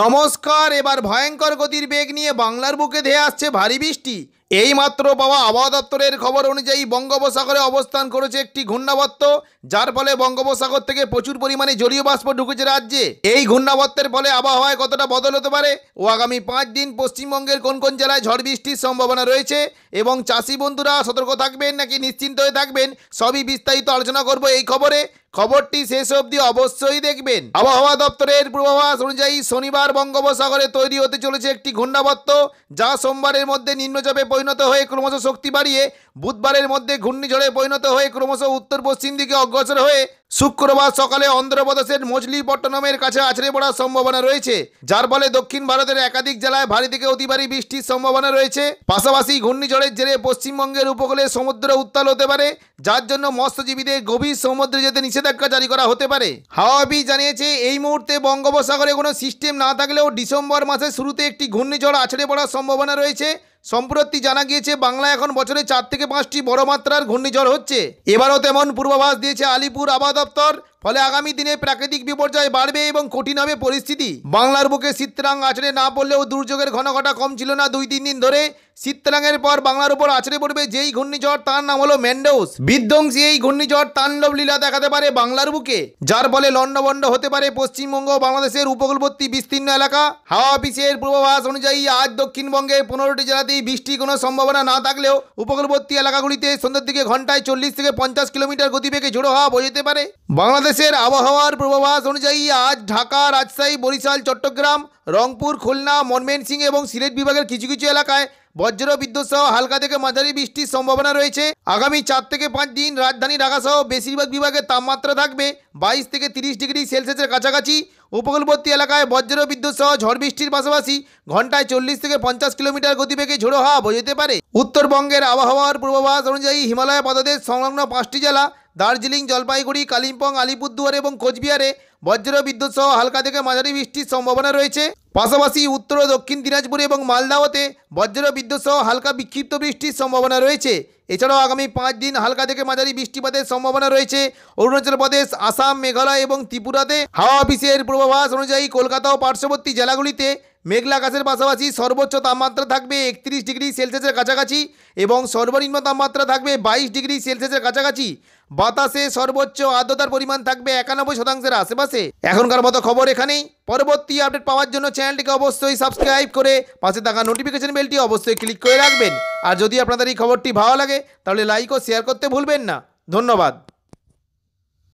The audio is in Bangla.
নমস্কার এবার ভয়ঙ্কর গতির বেগ নিয়ে বাংলার বুকে ধেয়ে আসছে ভারী বৃষ্টি এইমাত্র পাওয়া আবহাওয়া দপ্তরের খবর অনুযায়ী বঙ্গোপসাগরে অবস্থান করেছে একটি ঘূর্ণাবর্ত যার ফলে বঙ্গোপসাগর থেকে প্রচুর পরিমাণে জলীয় বাষ্প ঢুকেছে রাজ্যে এই ঘূর্ণাবর্তের ফলে আবহাওয়ায় কতটা বদল হতে পারে ও আগামী পাঁচ দিন পশ্চিমবঙ্গের কোন কোন জেলায় ঝড় বৃষ্টির সম্ভাবনা রয়েছে এবং চাষি বন্ধুরা সতর্ক থাকবেন নাকি নিশ্চিন্ত হয়ে থাকবেন সবই বিস্তারিত আলোচনা করব এই খবরে খবরটি শেষ অবধি অবশ্যই দেখবেন আবহাওয়া দপ্তরের পূর্বাভাস অনুযায়ী শনিবার বঙ্গোপসাগরে তৈরি হতে চলেছে একটি ঘূর্ণাবত্ত যা সোমবারের মধ্যে নিম্নচাপে পরিণত হয়ে ক্রমশ শক্তি বাড়িয়ে বুধবারের মধ্যে ঘূর্ণিঝড়ে পরিণত হয়ে ক্রমশ উত্তর পশ্চিম দিকে অগ্রসর হয়ে শুক্রবার সকালে অন্ধ্রপ্রদেশের মজলিপট্টনমের কাছে আছড়ে পড়ার সম্ভাবনা রয়েছে যার ফলে দক্ষিণ ভারতের একাধিক জেলায় ভারী থেকে অতি ভারী বৃষ্টির সম্ভাবনা রয়েছে পাশাপাশি ঘূর্ণিঝড়ের জেরে পশ্চিমবঙ্গের উপকূলে সমুদ্র উত্তাল হতে পারে যার জন্য মৎস্যজীবীদের গভীর সমুদ্রে যেতে নিষেধাজ্ঞা জারি করা হতে পারে হাওয়া অফিস জানিয়েছে এই মুহূর্তে বঙ্গোপসাগরে কোনো সিস্টেম না থাকলেও ডিসেম্বর মাসের শুরুতে একটি ঘূর্ণিঝড় আছড়ে পড়ার সম্ভাবনা রয়েছে সম্প্রতি জানা গিয়েছে বাংলায় এখন বছরে চার থেকে পাঁচটি বড় মাত্রার ঘূর্ণিঝড় হচ্ছে এবারও তেমন পূর্বাভাস দিয়েছে আলিপুর আবহাওয়া দপ্তর ফলে আগামী দিনে প্রাকৃতিক বিপর্যয় বাড়বে এবং কঠিন হবে পরিস্থিতি বাংলার বুকে শীতরাং আচরে না পড়লেও দুর্যোগের ঘনঘটা কম ছিল না দুই তিন দিন ধরে শীতরাঙের পর বাংলার উপর আছড়ে পড়বে যেই ঘূর্ণিঝড় তার নাম হলো ম্যান্ডোস বিধ্বংসী এই ঘূর্ণিঝড় তাণ্ডব লীলা দেখাতে পারে বাংলার বুকে যার ফলে লণ্ডভণ্ড হতে পারে পশ্চিমবঙ্গ বাংলাদেশের উপকূলবর্তী বিস্তীর্ণ এলাকা হাওয়া অফিসের পূর্বাভাস অনুযায়ী আজ দক্ষিণবঙ্গে পনেরোটি জেলাতেই বৃষ্টির কোনো সম্ভাবনা না থাকলেও উপকূলবর্তী এলাকাগুলিতে সন্ধ্যার দিকে ঘন্টায় চল্লিশ থেকে পঞ্চাশ কিলোমিটার গতিবেগে ঝোড়ো হওয়া বোঝাতে পারে বাংলাদেশ বাংলাদেশের আবহাওয়ার পূর্বাভাস অনুযায়ী আজ ঢাকা রাজশাহী বরিশাল চট্টগ্রাম রংপুর খুলনা মনমেনসিং এবং সিলেট বিভাগের কিছু কিছু এলাকায় বজ্র বিদ্যুৎ সহ হালকা থেকে মাঝারি বৃষ্টির সম্ভাবনা রয়েছে আগামী চার থেকে পাঁচ দিন রাজধানী ঢাকা সহ বেশিরভাগ বিভাগের তাপমাত্রা থাকবে বাইশ থেকে তিরিশ ডিগ্রি সেলসিয়াসের কাছাকাছি উপকূলবর্তী এলাকায় বজ্র বিদ্যুৎ সহ ঝড় বৃষ্টির পাশাপাশি ঘন্টায় চল্লিশ থেকে পঞ্চাশ কিলোমিটার গতিবেগে ঝোড়ো হাওয়া বোঝাতে পারে উত্তরবঙ্গের আবহাওয়ার পূর্বাভাস অনুযায়ী হিমালয় পাদদেশ সংলগ্ন পাঁচটি জেলা দার্জিলিং জলপাইগুড়ি কালিম্পং আলিপুরদুয়ার এবং কোচবিহারে বজ্র বিদ্যুৎ সহ হালকা থেকে মাঝারি বৃষ্টির সম্ভাবনা রয়েছে পাশাপাশি উত্তর ও দক্ষিণ দিনাজপুরে এবং মালদাওতে বজ্র বিদ্যুৎ সহ হালকা বিক্ষিপ্ত বৃষ্টির সম্ভাবনা রয়েছে এছাড়াও আগামী পাঁচ দিন হালকা থেকে মাঝারি বৃষ্টিপাতের সম্ভাবনা রয়েছে অরুণাচল প্রদেশ আসাম মেঘালয় এবং ত্রিপুরাতে হাওয়া অফিসের পূর্বাভাস অনুযায়ী কলকাতা ও পার্শ্ববর্তী জেলাগুলিতে মেঘলা আকাশের পাশাপাশি সর্বোচ্চ তাপমাত্রা থাকবে একত্রিশ ডিগ্রি সেলসিয়াসের কাছাকাছি এবং সর্বনিম্ন তাপমাত্রা থাকবে বাইশ ডিগ্রি সেলসিয়াসের কাছাকাছি বাতাসে সর্বোচ্চ আর্দ্রতার পরিমাণ থাকবে একানব্বই শতাংশের আশেপাশে এখনকার মতো খবর এখানেই পরবর্তী আপডেট পাওয়ার জন্য চ্যানেলটিকে অবশ্যই সাবস্ক্রাইব করে পাশে থাকা নোটিফিকেশন বেলটি অবশ্যই ক্লিক করে রাখবেন আর যদি আপনাদের এই খবরটি ভালো লাগে তাহলে লাইক ও শেয়ার করতে ভুলবেন না ধন্যবাদ